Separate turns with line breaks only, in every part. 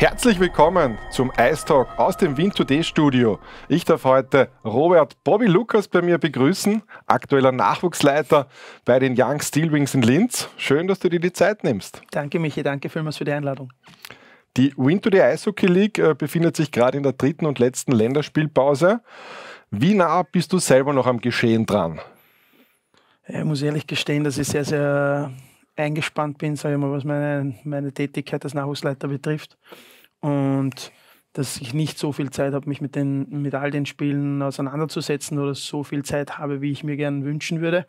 Herzlich willkommen zum Ice Talk aus dem 2D Studio. Ich darf heute Robert Bobby Lukas bei mir begrüßen, aktueller Nachwuchsleiter bei den Young Steelwings in Linz. Schön, dass du dir die Zeit nimmst.
Danke, Michi. Danke vielmals für die Einladung.
Die Win Today Eishockey League äh, befindet sich gerade in der dritten und letzten Länderspielpause. Wie nah bist du selber noch am Geschehen dran?
Ich muss ehrlich gestehen, dass ich sehr, sehr eingespannt bin, sage ich mal, was meine, meine Tätigkeit als Nachwuchsleiter betrifft und dass ich nicht so viel Zeit habe, mich mit, den, mit all den Spielen auseinanderzusetzen oder so viel Zeit habe, wie ich mir gerne wünschen würde.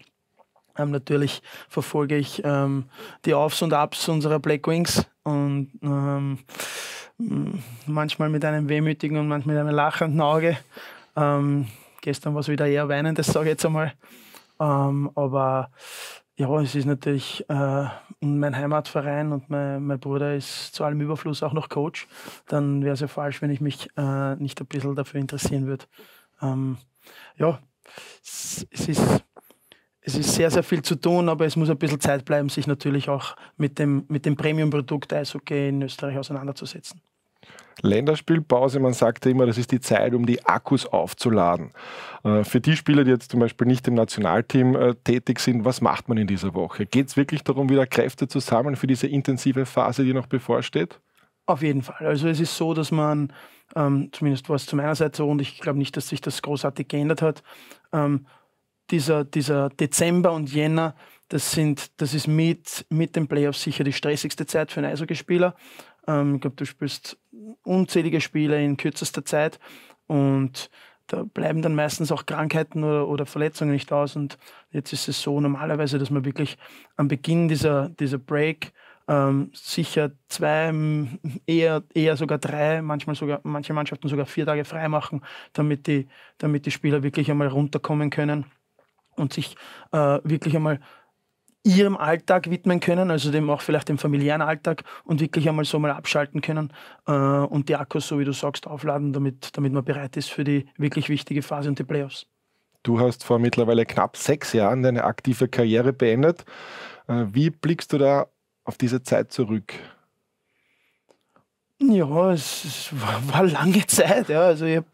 Ähm, natürlich verfolge ich ähm, die Aufs und Ups unserer Black Wings und ähm, manchmal mit einem wehmütigen und manchmal mit einem lachenden Auge. Ähm, gestern war es wieder eher weinend, das sage ich jetzt einmal. Ähm, aber ja, es ist natürlich äh, und mein Heimatverein und mein, mein, Bruder ist zu allem Überfluss auch noch Coach, dann wäre es ja falsch, wenn ich mich äh, nicht ein bisschen dafür interessieren würde. Ähm, ja, es, es, ist, es ist sehr, sehr viel zu tun, aber es muss ein bisschen Zeit bleiben, sich natürlich auch mit dem, mit dem Premium-Produkt Eishockey in Österreich auseinanderzusetzen.
Länderspielpause. Man sagt ja immer, das ist die Zeit, um die Akkus aufzuladen. Äh, für die Spieler, die jetzt zum Beispiel nicht im Nationalteam äh, tätig sind, was macht man in dieser Woche? Geht es wirklich darum, wieder Kräfte zu sammeln für diese intensive Phase, die noch bevorsteht?
Auf jeden Fall. Also es ist so, dass man, ähm, zumindest war es zu meiner Seite so, und ich glaube nicht, dass sich das großartig geändert hat, ähm, dieser, dieser Dezember und Jänner, das, sind, das ist mit, mit den Playoffs sicher die stressigste Zeit für einen Eishockeyspieler. Ähm, ich glaube, du spielst unzählige Spiele in kürzester Zeit und da bleiben dann meistens auch Krankheiten oder, oder, Verletzungen nicht aus. Und jetzt ist es so normalerweise, dass man wirklich am Beginn dieser, dieser Break ähm, sicher zwei, eher, eher sogar drei, manchmal sogar, manche Mannschaften sogar vier Tage frei machen, damit die, damit die Spieler wirklich einmal runterkommen können und sich äh, wirklich einmal ihrem Alltag widmen können, also dem auch vielleicht dem familiären Alltag und wirklich einmal so mal abschalten können äh, und die Akkus, so wie du sagst, aufladen, damit, damit man bereit ist für die wirklich wichtige Phase und die Playoffs.
Du hast vor mittlerweile knapp sechs Jahren deine aktive Karriere beendet. Äh, wie blickst du da auf diese Zeit zurück?
Ja, es war, lange Zeit. Ja. Also ich habe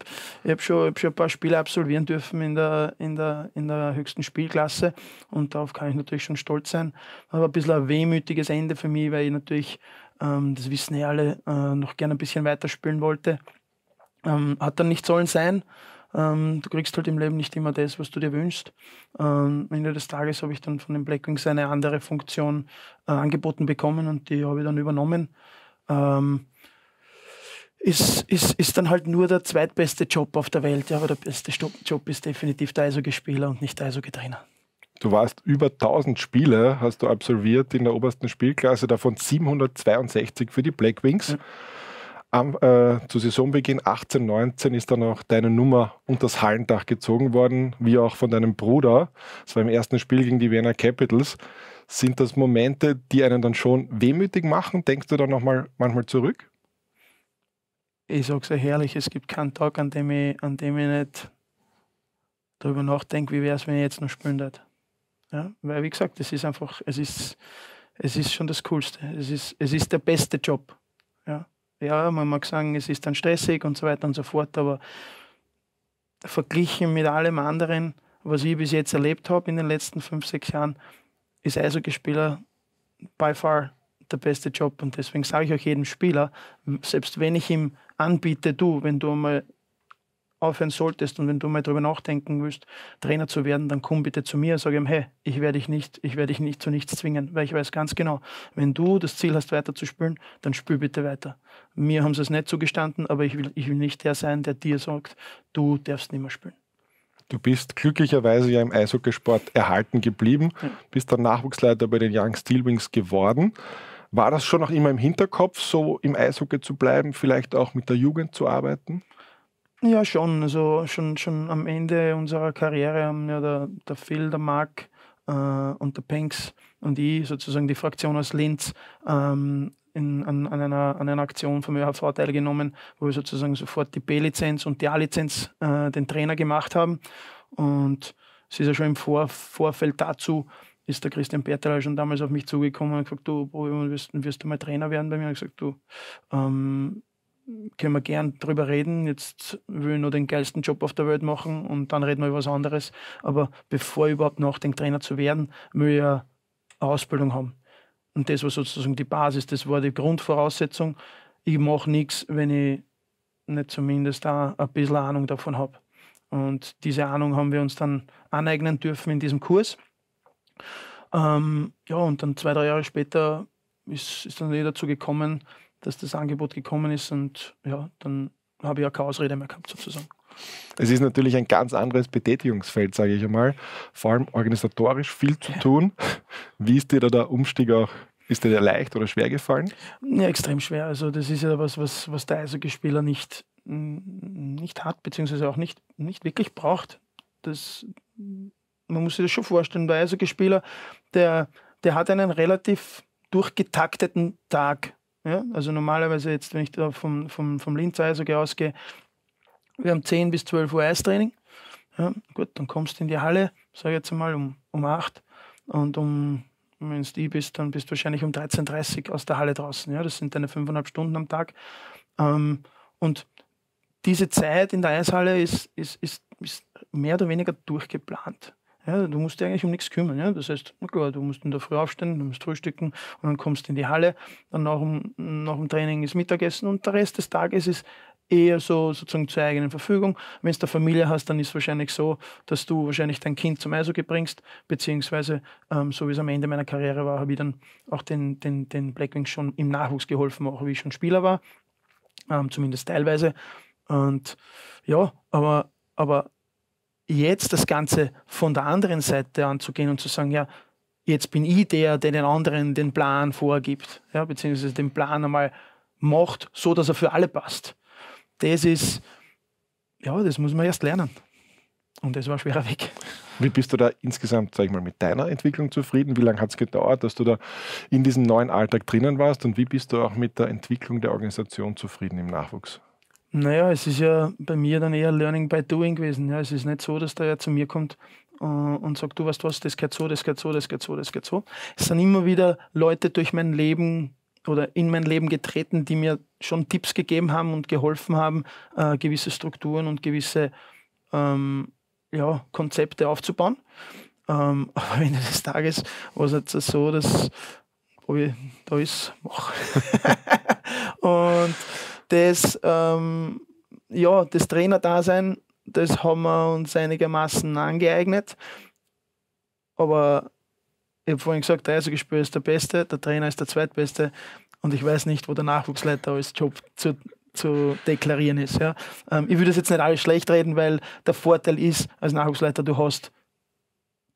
ich hab schon, ich hab schon ein paar Spiele absolvieren dürfen in der, in, der, in der höchsten Spielklasse und darauf kann ich natürlich schon stolz sein. Aber ein bisschen ein wehmütiges Ende für mich, weil ich natürlich, ähm, das wissen ja eh alle, äh, noch gerne ein bisschen weiterspielen wollte. Ähm, hat dann nicht sollen sein. Ähm, du kriegst halt im Leben nicht immer das, was du dir wünschst. Ähm, am Ende des Tages habe ich dann von den Blackwings eine andere Funktion äh, angeboten bekommen und die habe ich dann übernommen. Ähm, ist, ist, ist dann halt nur der zweitbeste Job auf der Welt. Ja, aber der beste Job ist definitiv der Eishockey-Spieler und nicht der Eishockey-Trainer.
Du warst über 1000 Spiele, hast du absolviert in der obersten Spielklasse, davon 762 für die Black Wings. Mhm. Am, äh, zu Saisonbeginn 18, 19 ist dann auch deine Nummer unter das Hallendach gezogen worden, wie auch von deinem Bruder. Das war im ersten Spiel gegen die Vienna Capitals. Sind das Momente, die einen dann schon wehmütig machen? Denkst du da nochmal manchmal zurück?
ich sage es herrlich, es gibt keinen Tag, an dem ich, an dem ich nicht darüber nachdenke, wie wäre es, wenn ich jetzt noch spielen würde. Ja? Weil, wie gesagt, es ist einfach, es ist, es ist schon das Coolste. Es ist, es ist der beste Job. Ja? ja, man mag sagen, es ist dann stressig und so weiter und so fort, aber verglichen mit allem anderen, was ich bis jetzt erlebt habe in den letzten fünf, sechs Jahren, ist Eishockeyspieler by far der beste Job. Und deswegen sage ich auch jedem Spieler, selbst wenn ich ihm anbiete, du, wenn du einmal aufhören solltest und wenn du mal darüber nachdenken willst, Trainer zu werden, dann komm bitte zu mir, und sage ihm, hey, ich werde dich nicht, ich werde dich nicht zu nichts zwingen, weil ich weiß ganz genau, wenn du das Ziel hast, weiter zu spielen, dann spiel bitte weiter. Mir haben sie es nicht zugestanden, aber ich will, ich will nicht der sein, der dir sagt, du darfst nicht mehr spielen.
Du bist glücklicherweise ja im Eishockeysport erhalten geblieben, ja. bist dann Nachwuchsleiter bei den Young Steelwings geworden. War das schon auch immer im Hinterkopf, so im Eishockey zu bleiben, vielleicht auch mit der Jugend zu arbeiten? Ja, schon.
Also schon, schon am Ende unserer Karriere haben ja der, der Phil, der Mark äh, und der Penks und ich sozusagen die Fraktion aus Linz ähm, in, an, an, einer, an einer Aktion vom ÖHV teilgenommen, wo wir sozusagen sofort die B-Lizenz und die A-Lizenz äh, den Trainer gemacht haben. Und es ist ja schon im Vor Vorfeld dazu ist der Christian Bertal schon damals auf mich zugekommen und gesagt, du, Bro, wirst, wirst du mal Trainer werden bei mir? Und ich gesagt, du, ähm, können wir gern drüber reden. Jetzt will ich nur den geilsten Job auf der Welt machen und dann reden wir über was anderes. Aber bevor ich überhaupt nachdenke, Trainer zu werden, will ich eine Ausbildung haben. Und das war sozusagen die Basis, das war die Grundvoraussetzung. Ich mache nichts, wenn ich nicht zumindest da ein bisschen Ahnung davon habe. Und diese Ahnung haben wir uns dann aneignen dürfen in diesem Kurs. Ähm, ja, und dann zwei, drei Jahre später ist, ist dann eh dazu gekommen, dass das Angebot gekommen ist und ja, dann habe ich ja keine Ausrede mehr gehabt sozusagen.
Es ist natürlich ein ganz anderes Betätigungsfeld, sage ich einmal. Vor allem organisatorisch viel zu tun. Wie ist dir da der Umstieg auch? Ist dir der leicht oder schwer gefallen? Ja,
extrem schwer. Also das ist ja was, was, was der Eishockeyspieler nicht, nicht hat, beziehungsweise auch nicht, nicht wirklich braucht. Das man muss sich das schon vorstellen, der Eishockeyspieler, der, der hat einen relativ durchgetakteten Tag. Ja? Also normalerweise jetzt, wenn ich da vom, vom, vom Linz Eishockey ausgehe, wir haben 10 bis 12 Uhr Eistraining. Ja, gut, dann kommst du in die Halle, sage jetzt mal um, um 8 und um, wenn du die bist, dann bist du wahrscheinlich um 13.30 Uhr aus der Halle draußen. Ja? Das sind deine 5,5 Stunden am Tag. Ähm, und diese Zeit in der Eishalle ist, ist, ist, ist mehr oder weniger durchgeplant. Ja, du musst dich eigentlich um nichts kümmern. Ja? Das heißt, klar, du musst in der Früh aufstehen, du musst frühstücken und dann kommst du in die Halle. Dann nach dem, nach dem Training ist Mittagessen und der Rest des Tages ist eher so sozusagen zur eigenen Verfügung. Wenn du eine Familie hast, dann ist es wahrscheinlich so, dass du wahrscheinlich dein Kind zum Eishockey bringst, beziehungsweise ähm, so wie es am Ende meiner Karriere war, habe ich dann auch den, den, den Blackwings schon im Nachwuchs geholfen, auch wie ich schon Spieler war, ähm, zumindest teilweise. Und ja, aber, aber jetzt das Ganze von der anderen Seite anzugehen und zu sagen, ja, jetzt bin ich der, der den anderen den Plan vorgibt, ja, beziehungsweise den Plan einmal macht, so dass er für alle passt. Das ist, ja, das muss man erst lernen. Und das war schwerer Weg.
Wie bist du da insgesamt, sag ich mal, mit deiner Entwicklung zufrieden? Wie lange hat es gedauert, dass du da in diesem neuen Alltag drinnen warst? Und wie bist du auch mit der Entwicklung der Organisation zufrieden im Nachwuchs?
Naja, es ist ja bei mir dann eher Learning by Doing gewesen. Ja, es ist nicht so, dass da ja zu mir kommt äh, und sagt, du weißt was, das geht so, das geht so, das geht so, das geht so. Es sind immer wieder Leute durch mein Leben oder in mein Leben getreten, die mir schon Tipps gegeben haben und geholfen haben, äh, gewisse Strukturen und gewisse ähm, ja, Konzepte aufzubauen. Ähm, aber am Ende des Tages war es jetzt so, dass ob ich da ist, mach. und das, ähm, ja, das Trainerdasein, das haben wir uns einigermaßen angeeignet. Aber ich habe vorhin gesagt, der Eishockeyspieler ist der Beste, der Trainer ist der Zweitbeste und ich weiß nicht, wo der Nachwuchsleiter als Job zu, zu deklarieren ist. Ja. Ähm, ich würde das jetzt nicht alles schlecht reden, weil der Vorteil ist, als Nachwuchsleiter, du hast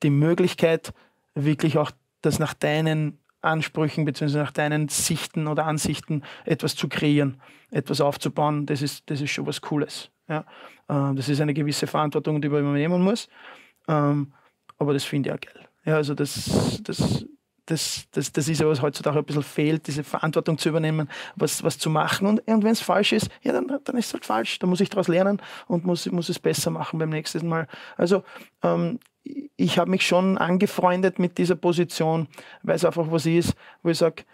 die Möglichkeit, wirklich auch das nach deinen Ansprüchen bzw. nach deinen Sichten oder Ansichten etwas zu kreieren, etwas aufzubauen, das ist, das ist schon was Cooles. Ja? Ähm, das ist eine gewisse Verantwortung, die man übernehmen muss. Ähm, aber das finde ich auch geil. Ja, also das, das, das, das, das ist ja, was heutzutage ein bisschen fehlt, diese Verantwortung zu übernehmen, was, was zu machen. Und, und wenn es falsch ist, ja, dann, dann ist es halt falsch. Da muss ich daraus lernen und muss, muss es besser machen beim nächsten Mal. Also ähm, ich habe mich schon angefreundet mit dieser Position, weil es einfach was ist, wo ich sage,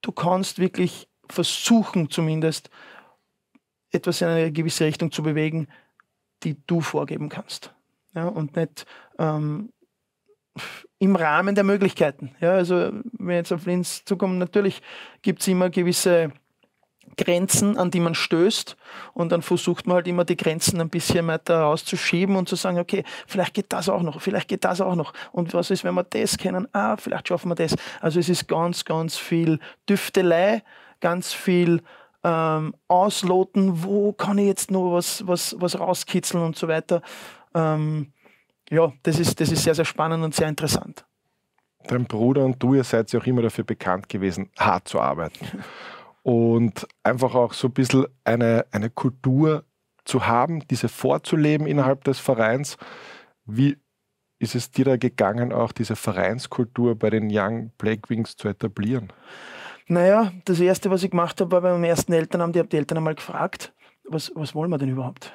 du kannst wirklich versuchen zumindest etwas in eine gewisse Richtung zu bewegen, die du vorgeben kannst. Ja, und nicht ähm, im Rahmen der Möglichkeiten. Ja, also wenn jetzt auf Linz zukommt, natürlich gibt es immer gewisse Grenzen, an die man stößt. Und dann versucht man halt immer die Grenzen ein bisschen weiter rauszuschieben und zu sagen, okay, vielleicht geht das auch noch, vielleicht geht das auch noch. Und was ist, wenn wir das kennen? Ah, vielleicht schaffen wir das. Also es ist ganz, ganz viel Düftelei, ganz viel ähm, Ausloten, wo kann ich jetzt noch was, was, was rauskitzeln und so weiter. Ähm, ja, das ist, das ist sehr, sehr spannend und sehr
interessant. Dein Bruder und du, ihr seid ja auch immer dafür bekannt gewesen, hart zu arbeiten. und einfach auch so ein bisschen eine, eine Kultur zu haben, diese vorzuleben innerhalb des Vereins. Wie ist es dir da gegangen, auch diese Vereinskultur bei den Young Black Wings zu etablieren?
Naja, das Erste, was ich gemacht habe, war beim ersten Elternamt, ich habe die Eltern einmal gefragt, was, was wollen wir denn überhaupt?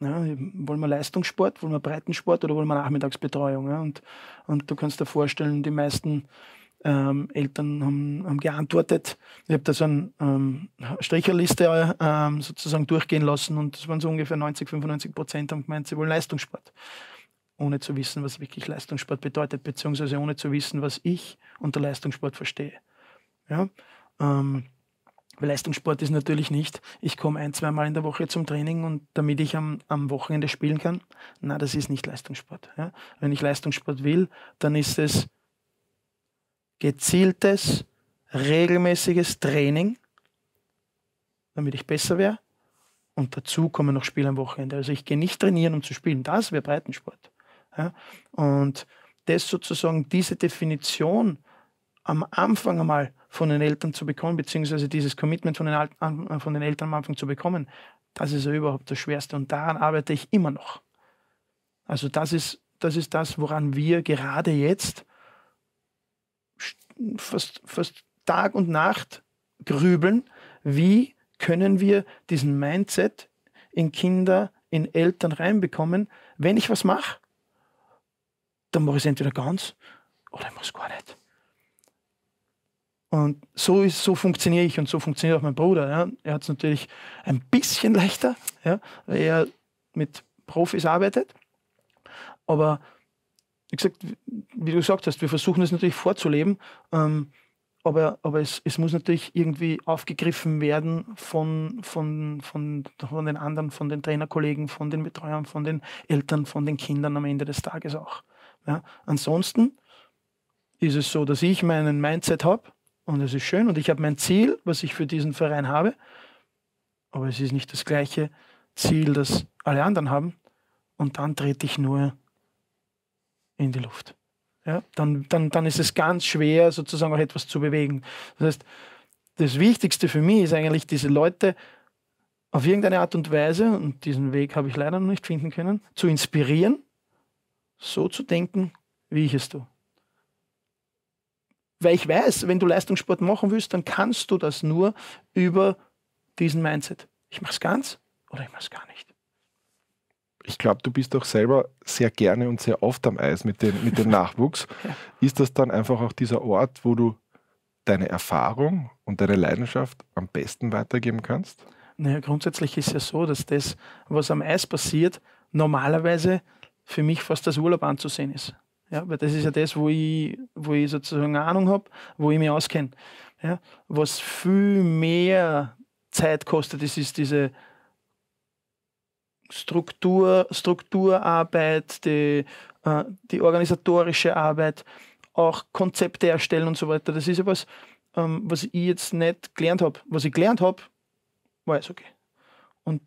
Ja, wollen wir Leistungssport, wollen wir Breitensport oder wollen wir Nachmittagsbetreuung? Ja? Und, und du kannst dir vorstellen, die meisten ähm, Eltern haben, haben, geantwortet. Ich habe da so eine ähm, Stricherliste äh, ähm, sozusagen durchgehen lassen und das waren so ungefähr 90, 95 Prozent haben gemeint, sie wollen Leistungssport. Ohne zu wissen, was wirklich Leistungssport bedeutet, beziehungsweise ohne zu wissen, was ich unter Leistungssport verstehe. Ja? Ähm, Leistungssport ist natürlich nicht, ich komme ein, zweimal in der Woche zum Training und damit ich am, am Wochenende spielen kann. Na, das ist nicht Leistungssport. Ja? Wenn ich Leistungssport will, dann ist es gezieltes, regelmäßiges Training, damit ich besser wäre. Und dazu kommen noch Spiele am Wochenende. Also ich gehe nicht trainieren, um zu spielen. Das wäre Breitensport. Ja? Und das sozusagen, diese Definition am Anfang einmal von den Eltern zu bekommen, beziehungsweise dieses Commitment von den, Al äh, von den Eltern am Anfang zu bekommen, das ist ja überhaupt das Schwerste. Und daran arbeite ich immer noch. Also das ist das, ist das woran wir gerade jetzt fast, fast Tag und Nacht grübeln, wie können wir diesen Mindset in Kinder, in Eltern reinbekommen, wenn ich was mache, dann mache ich es entweder ganz oder ich mache es gar nicht. Und so, ist, so funktioniere ich und so funktioniert auch mein Bruder. Ja. Er hat es natürlich ein bisschen leichter, ja, weil er mit Profis arbeitet. Aber wie gesagt, wie du gesagt hast, wir versuchen es natürlich vorzuleben, ähm, aber, aber es, es muss natürlich irgendwie aufgegriffen werden von, von, von, von den anderen, von den Trainerkollegen, von den Betreuern, von den Eltern, von den Kindern am Ende des Tages auch. Ja? Ansonsten ist es so, dass ich meinen Mindset habe und es ist schön und ich habe mein Ziel, was ich für diesen Verein habe, aber es ist nicht das gleiche Ziel, das alle anderen haben und dann trete ich nur in die Luft. Ja, dann, dann, dann ist es ganz schwer, sozusagen auch etwas zu bewegen. Das heißt, das Wichtigste für mich ist eigentlich, diese Leute auf irgendeine Art und Weise, und diesen Weg habe ich leider noch nicht finden können, zu inspirieren, so zu denken, wie ich es tue. Weil ich weiß, wenn du Leistungssport machen willst, dann kannst du das nur über diesen Mindset. Ich mache es ganz oder ich mache es gar nicht
ich glaube, du bist doch selber sehr gerne und sehr oft am Eis mit, den, mit dem Nachwuchs. ja. Ist das dann einfach auch dieser Ort, wo du deine Erfahrung und deine Leidenschaft am besten weitergeben kannst?
Naja, grundsätzlich ist ja so, dass das, was am Eis passiert, normalerweise für mich fast als Urlaub anzusehen ist. Ja, weil das ist ja das, wo ich, wo ich sozusagen Ahnung habe, wo ich mich auskenne. Ja, was viel mehr Zeit kostet, ist, ist diese Struktur, Strukturarbeit, die, äh, die organisatorische Arbeit, auch Konzepte erstellen und so weiter. Das ist ja was, ähm, was ich jetzt nicht gelernt habe. Was ich gelernt habe, war es okay. Und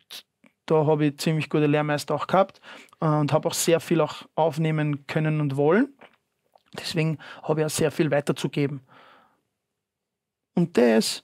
da habe ich ziemlich gute Lehrmeister auch gehabt äh, und habe auch sehr viel auch aufnehmen können und wollen. Deswegen habe ich auch sehr viel weiterzugeben. Und das,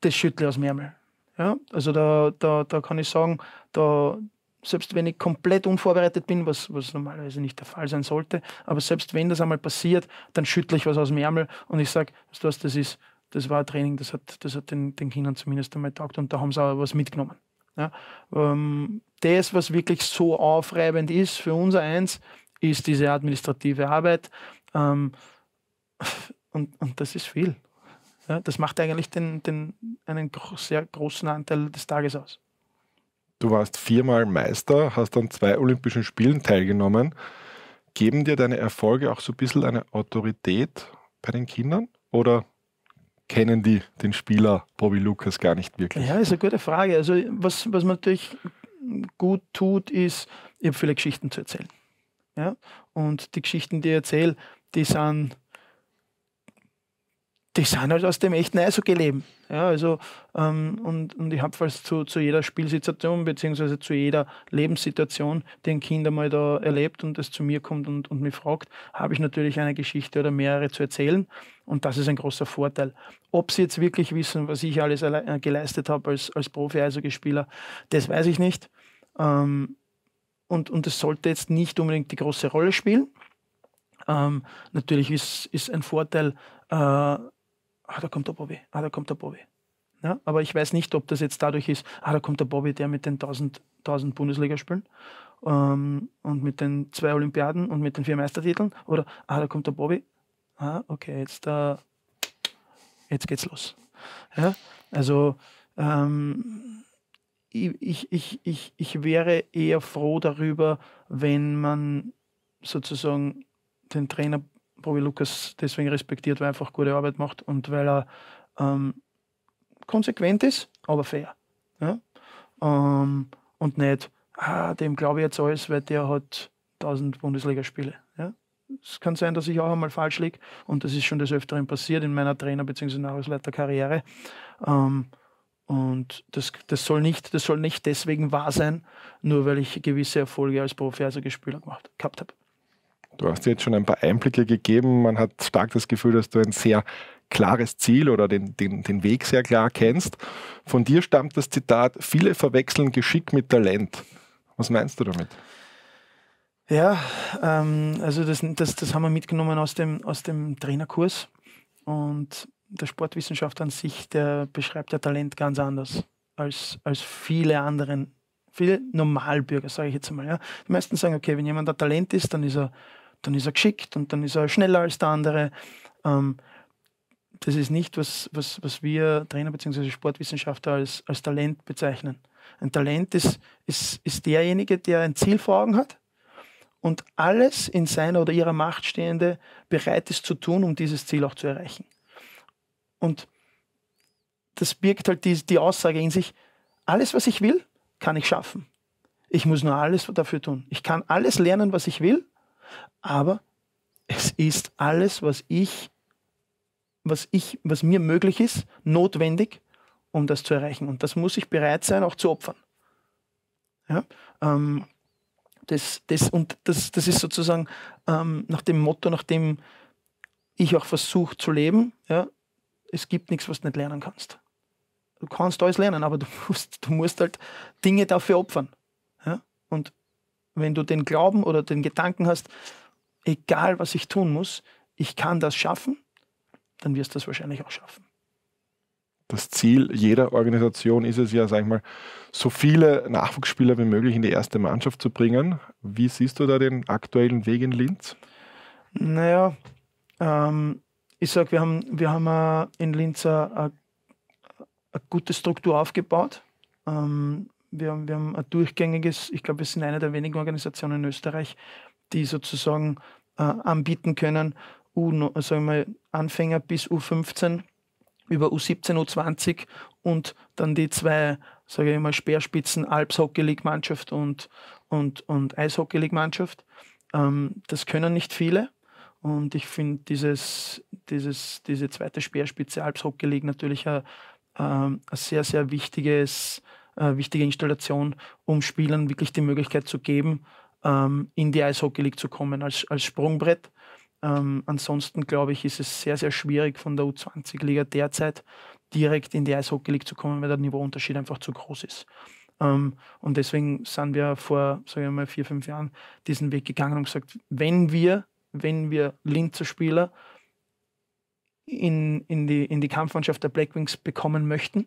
das schüttle ich aus dem Ärmel. Ja, also da, da, da kann ich sagen, da, selbst wenn ich komplett unvorbereitet bin, was, was normalerweise nicht der Fall sein sollte, aber selbst wenn das einmal passiert, dann schüttle ich was aus dem Ärmel und ich sage, weißt du was, das ist, das war ein Training, das hat, das hat den, den Kindern zumindest einmal taugt und da haben sie auch was mitgenommen. Ja, ähm, das, was wirklich so aufreibend ist für unser Eins, ist diese administrative Arbeit. Ähm, und, und das ist viel. Ja, das macht eigentlich den, den, einen sehr großen Anteil des Tages aus.
Du warst viermal Meister, hast an zwei Olympischen Spielen teilgenommen. Geben dir deine Erfolge auch so ein bisschen eine Autorität bei den Kindern? Oder kennen die den Spieler Bobby Lucas gar nicht wirklich?
Ja, ist eine gute Frage. Also, was, was man natürlich gut tut, ist, ich habe viele Geschichten zu erzählen. Ja? Und die Geschichten, die ich erzähle, die sind die sind halt aus dem echten Eishockey leben. Ja, also, ähm, und, und ich habe fast zu, zu jeder Spielsituation beziehungsweise zu jeder Lebenssituation, die ein Kind einmal da erlebt und das zu mir kommt und, und mich fragt, habe ich natürlich eine Geschichte oder mehrere zu erzählen. Und das ist ein großer Vorteil. Ob sie jetzt wirklich wissen, was ich alles äh, geleistet habe als, als Profi-Eishockeyspieler, das weiß ich nicht. Ähm, und, und das sollte jetzt nicht unbedingt die große Rolle spielen. Ähm, natürlich ist, ist ein Vorteil, äh, ah, da kommt der Bobby, ah, da kommt der Bobby. Ja, aber ich weiß nicht, ob das jetzt dadurch ist, ah, da kommt der Bobby, der mit den 1000, 1000 Bundesligaspielen ähm, und mit den zwei Olympiaden und mit den vier Meistertiteln oder ah, da kommt der Bobby, ah, okay, jetzt, äh, jetzt geht's los. Ja, also ähm, ich, ich, ich, ich wäre eher froh darüber, wenn man sozusagen den Trainer Bobby Lukas deswegen respektiert, weil er einfach gute Arbeit macht und weil er ähm, konsequent ist, aber fair. Ja? Ähm, und nicht, ah, dem glaube ich jetzt alles, weil der hat 1000 Bundesligaspiele. Ja? Es kann sein, dass ich auch einmal falsch liege und das ist schon des Öfteren passiert in meiner Trainer- bzw. Nahrungsleiterkarriere. Ähm, und das, das, soll nicht, das soll nicht deswegen wahr sein, nur weil ich gewisse Erfolge als Profi, also Spieler gemacht, gehabt habe.
Du hast jetzt schon ein paar Einblicke gegeben. Man hat stark das Gefühl, dass du ein sehr klares Ziel oder den, den, den Weg sehr klar kennst. Von dir stammt das Zitat, viele verwechseln Geschick mit Talent. Was meinst du damit?
Ja, ähm, also das, das, das haben wir mitgenommen aus dem, aus dem Trainerkurs. Und der Sportwissenschaft an sich, der beschreibt ja Talent ganz anders als, als viele anderen, viele Normalbürger, sage ich jetzt einmal. Ja. Die meisten sagen, okay, wenn jemand ein Talent ist, dann ist er dann ist er geschickt und dann ist er schneller als der andere. Ähm, das ist nicht, was, was, was wir Trainer bzw. Sportwissenschaftler als, als Talent bezeichnen. Ein Talent ist, ist, ist derjenige, der ein Ziel vor Augen hat und alles in seiner oder ihrer Macht Stehende bereit ist zu tun, um dieses Ziel auch zu erreichen. Und das birgt halt die, die Aussage in sich, alles, was ich will, kann ich schaffen. Ich muss nur alles dafür tun. Ich kann alles lernen, was ich will aber es ist alles, was ich, was ich, was mir möglich ist, notwendig, um das zu erreichen. Und das muss ich bereit sein, auch zu opfern. Ja? Ähm, das, das, und das, das ist sozusagen ähm, nach dem Motto, nach dem ich auch versuche zu leben, ja, es gibt nichts, was du nicht lernen kannst. Du kannst alles lernen, aber du musst, du musst halt Dinge dafür opfern. Ja? Und wenn du den Glauben oder den Gedanken hast, egal was ich tun muss, ich kann das schaffen, dann wirst du das wahrscheinlich auch schaffen.
Das Ziel jeder Organisation ist es ja, sag ich mal, so viele Nachwuchsspieler wie möglich in die erste Mannschaft zu bringen. Wie siehst du da den aktuellen Weg in Linz? Naja,
ähm, ich sag, wir haben, wir haben äh, in Linz eine, äh, äh, eine gute Struktur aufgebaut. Ähm, wir haben, wir haben ein durchgängiges, ich glaube, wir sind eine der wenigen Organisationen in Österreich, die sozusagen äh, anbieten können, U, sagen wir, mal, Anfänger bis U15 über U17, U20 und dann die zwei, sage ich mal, Speerspitzen, Alps Hockey League Mannschaft und, und, und Eishockey League Mannschaft. Ähm, das können nicht viele. Und ich finde dieses, dieses, diese zweite Speerspitze Alps Hockey League natürlich ein, ähm, ein sehr, sehr wichtiges äh, wichtige Installation, um Spielern wirklich die Möglichkeit zu geben, ähm, in die Eishockey League zu kommen als, als Sprungbrett. Ähm, ansonsten glaube ich, ist es sehr, sehr schwierig von der U20-Liga derzeit direkt in die Eishockey League zu kommen, weil der Niveauunterschied einfach zu groß ist. Ähm, und deswegen sind wir vor, sage ich mal, vier, fünf Jahren diesen Weg gegangen und gesagt, wenn wir, wenn wir Linzer Spieler in, in, die, in die Kampfmannschaft der Blackwings bekommen möchten,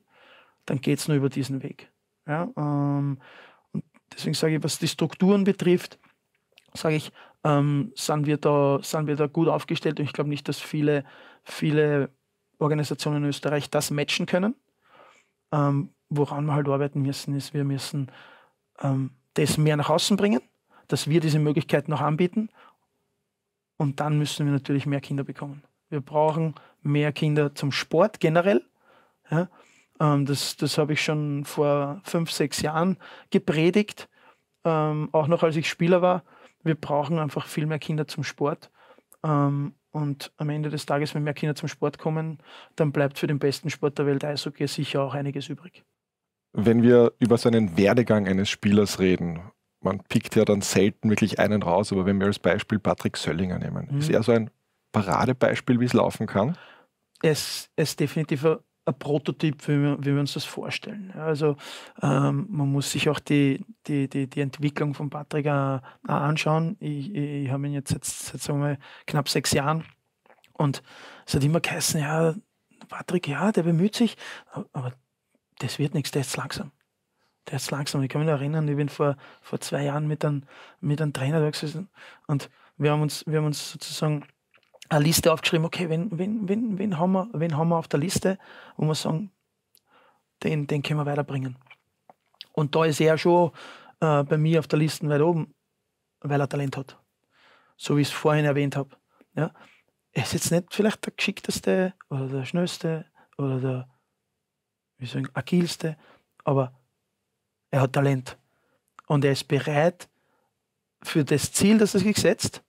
dann geht es nur über diesen Weg. Ja, mhm. ähm, und deswegen sage ich, was die Strukturen betrifft, sage ich, ähm, sind, wir da, sind wir da gut aufgestellt und ich glaube nicht, dass viele, viele Organisationen in Österreich das matchen können. Ähm, woran wir halt arbeiten müssen, ist, wir müssen ähm, das mehr nach außen bringen, dass wir diese Möglichkeit noch anbieten und dann müssen wir natürlich mehr Kinder bekommen. Wir brauchen mehr Kinder zum Sport generell. Ja, ähm, das das habe ich schon vor fünf, sechs Jahren gepredigt, ähm, auch noch als ich Spieler war. Wir brauchen einfach viel mehr Kinder zum Sport. Ähm, und am Ende des Tages, wenn mehr Kinder zum Sport kommen, dann bleibt für den besten Sport der Welt Eishockey sicher auch einiges übrig.
Wenn wir über so einen Werdegang eines Spielers reden, man pickt ja dann selten wirklich einen raus, aber wenn wir als Beispiel Patrick Söllinger nehmen, mhm. ist er so ein Paradebeispiel, wie es laufen kann? Er ist, er ist definitiv ein ein Prototyp,
wie wir, wie wir uns das vorstellen. Also ähm, man muss sich auch die, die, die, die Entwicklung von Patrick äh, anschauen. Ich, ich, ich habe ihn jetzt seit, seit sagen wir, knapp sechs Jahren und es hat immer geheißen, ja, Patrick, ja, der bemüht sich, aber das wird nichts, der ist langsam. Der ist langsam. Ich kann mich noch erinnern, ich bin vor, vor zwei Jahren mit einem, mit einem Trainer da gesessen und wir haben uns, wir haben uns sozusagen eine Liste aufgeschrieben, okay, wen, wen, wen, wen, haben wir, wen haben wir auf der Liste, wo wir sagen, den, den können wir weiterbringen. Und da ist er schon äh, bei mir auf der Liste weit oben, weil er Talent hat. So wie ich es vorhin erwähnt habe. Ja? Er ist jetzt nicht vielleicht der geschickteste oder der schnellste oder der wie sagen, agilste, aber er hat Talent. Und er ist bereit, für das Ziel, das er sich gesetzt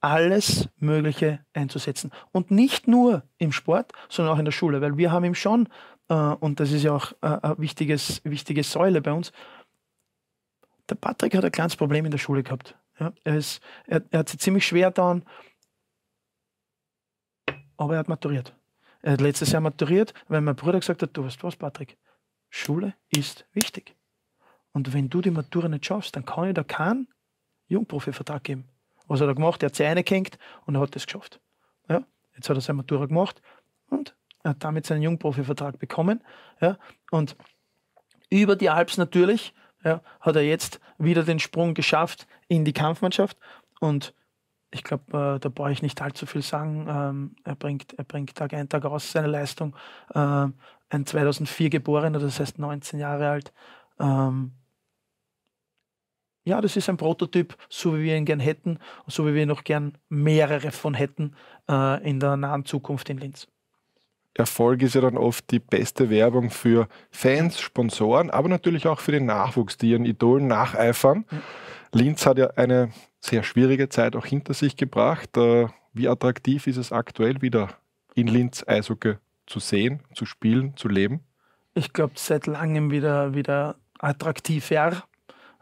alles Mögliche einzusetzen. Und nicht nur im Sport, sondern auch in der Schule, weil wir haben ihm schon, äh, und das ist ja auch äh, eine wichtiges, wichtige Säule bei uns, der Patrick hat ein kleines Problem in der Schule gehabt. Ja, er, ist, er, er hat sich ziemlich schwer getan, aber er hat maturiert. Er hat letztes Jahr maturiert, weil mein Bruder gesagt hat, du weißt was, Patrick, Schule ist wichtig. Und wenn du die Matura nicht schaffst, dann kann ich da keinen Jungprofi-Vertrag geben. Was hat er gemacht? Er hat Zähne gehängt und er hat das geschafft. Ja? Jetzt hat er seine Matura gemacht und er hat damit seinen Jungprofi-Vertrag bekommen. Ja? Und über die Alps natürlich ja, hat er jetzt wieder den Sprung geschafft in die Kampfmannschaft. Und ich glaube, äh, da brauche ich nicht allzu viel sagen. Ähm, er, bringt, er bringt Tag ein, Tag aus seine Leistung. Ähm, ein 2004 geborener, das heißt 19 Jahre alt. Ähm, ja, das ist ein Prototyp, so wie wir ihn gern hätten und so wie wir noch gern mehrere von hätten äh, in der nahen Zukunft in Linz.
Erfolg ist ja dann oft die beste Werbung für Fans, Sponsoren, aber natürlich auch für den Nachwuchs, die ihren Idolen nacheifern. Mhm. Linz hat ja eine sehr schwierige Zeit auch hinter sich gebracht. Äh, wie attraktiv ist es aktuell wieder in Linz Eishockey zu sehen, zu spielen, zu leben?
Ich glaube, seit langem wieder, wieder attraktiver.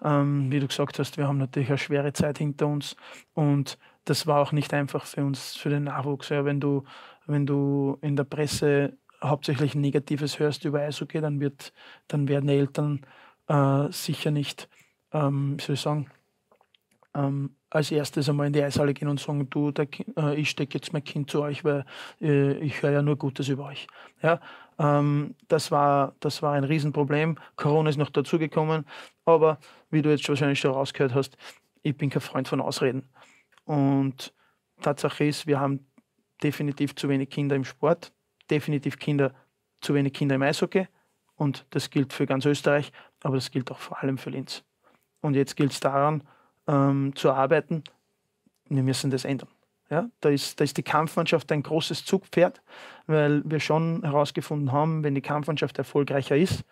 Ähm, wie du gesagt hast, wir haben natürlich eine schwere Zeit hinter uns und das war auch nicht einfach für uns, für den Nachwuchs. Ja, wenn, du, wenn du in der Presse hauptsächlich Negatives hörst über Eishockey, dann, wird, dann werden Eltern äh, sicher nicht, ähm, wie soll ich sagen, ähm, als erstes einmal in die Eishalle gehen und sagen, du, kind, äh, ich stecke jetzt mein Kind zu euch, weil äh, ich höre ja nur Gutes über euch. Ja? Ähm, das, war, das war ein Riesenproblem. Corona ist noch dazugekommen. Aber wie du jetzt wahrscheinlich schon rausgehört hast, ich bin kein Freund von Ausreden. Und Tatsache ist, wir haben definitiv zu wenig Kinder im Sport, definitiv Kinder, zu wenig Kinder im Eishockey. Und das gilt für ganz Österreich, aber das gilt auch vor allem für Linz. Und jetzt gilt es daran, ähm, zu arbeiten. Wir müssen das ändern. Ja, da, ist, da ist die Kampfmannschaft ein großes Zugpferd, weil wir schon herausgefunden haben, wenn die Kampfmannschaft erfolgreicher ist,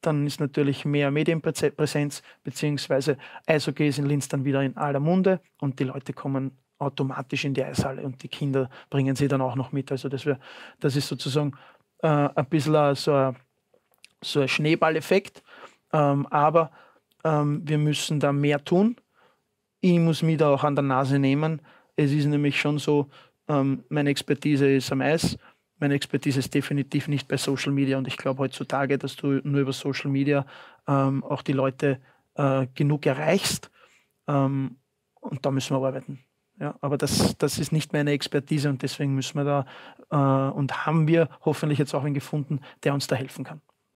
dann ist natürlich mehr Medienpräsenz, beziehungsweise Eishockey ist in Linz dann wieder in aller Munde und die Leute kommen automatisch in die Eishalle und die Kinder bringen sie dann auch noch mit. Also das, wär, das ist sozusagen äh, ein bisschen äh, so ein, so ein Schneeballeffekt, ähm, aber ähm, wir müssen da mehr tun. Ich muss mich da auch an der Nase nehmen, es ist nämlich schon so, ähm, meine Expertise ist am Eis. Meine Expertise ist definitiv nicht bei Social Media und ich glaube heutzutage, dass du nur über Social Media ähm, auch die Leute äh, genug erreichst. Ähm, und da müssen wir arbeiten. Ja, aber das, das ist nicht meine Expertise und deswegen müssen wir da äh, und haben wir hoffentlich jetzt auch einen gefunden, der uns da helfen kann.